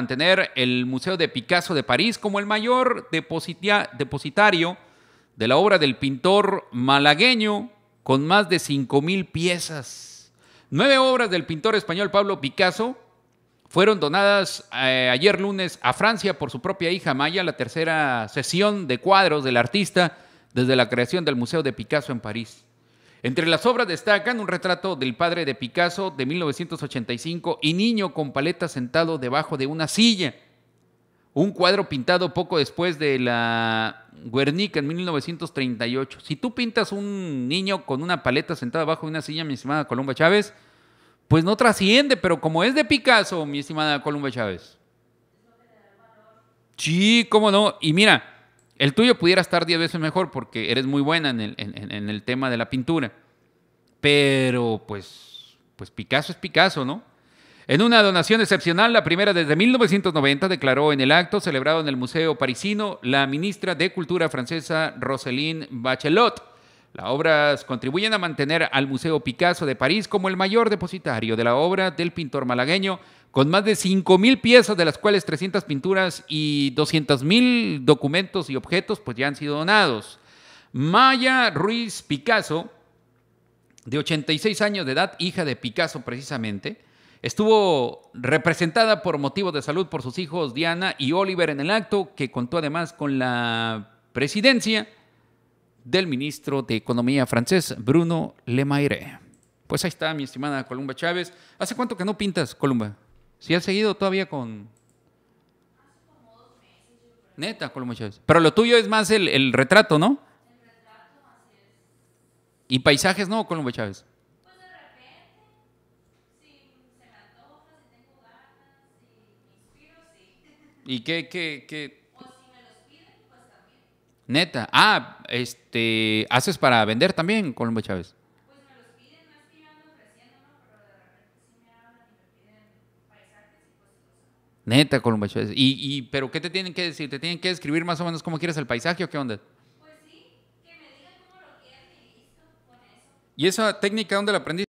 mantener el Museo de Picasso de París como el mayor depositario de la obra del pintor malagueño con más de 5.000 piezas. Nueve obras del pintor español Pablo Picasso fueron donadas eh, ayer lunes a Francia por su propia hija Maya, la tercera sesión de cuadros del artista desde la creación del Museo de Picasso en París. Entre las obras destacan un retrato del padre de Picasso de 1985 y niño con paleta sentado debajo de una silla. Un cuadro pintado poco después de la Guernica en 1938. Si tú pintas un niño con una paleta sentado debajo de una silla, mi estimada Columba Chávez, pues no trasciende, pero como es de Picasso, mi estimada Columba Chávez. Sí, cómo no. Y mira, el tuyo pudiera estar 10 veces mejor porque eres muy buena en el, tema de la pintura. Pero pues, pues Picasso es Picasso, ¿no? En una donación excepcional, la primera desde 1990, declaró en el acto celebrado en el Museo Parisino la ministra de Cultura francesa Roselyne Bachelot. Las obras contribuyen a mantener al Museo Picasso de París como el mayor depositario de la obra del pintor malagueño con más de 5.000 piezas, de las cuales 300 pinturas y 200.000 documentos y objetos, pues ya han sido donados. Maya Ruiz Picasso, de 86 años de edad, hija de Picasso precisamente, estuvo representada por motivos de salud por sus hijos Diana y Oliver en el acto, que contó además con la presidencia del ministro de Economía francés, Bruno Maire. Pues ahí está, mi estimada Columba Chávez. ¿Hace cuánto que no pintas, Columba? Si has seguido todavía con... Neta, con los muchachos. Pero lo tuyo es más el, el retrato, ¿no? El retrato, así es. ¿Y paisajes no, Colombo Chávez? Pues de repente, se ¿Y qué, qué, qué? O si me los piden, pues también. Neta. Ah, este, ¿haces para vender también, Colombo Chávez? Neta, Y, y, ¿Pero qué te tienen que decir? ¿Te tienen que describir más o menos cómo quieres el paisaje o qué onda? Pues sí, que me digan cómo lo quieres y listo, con eso. ¿Y esa técnica dónde la aprendiste?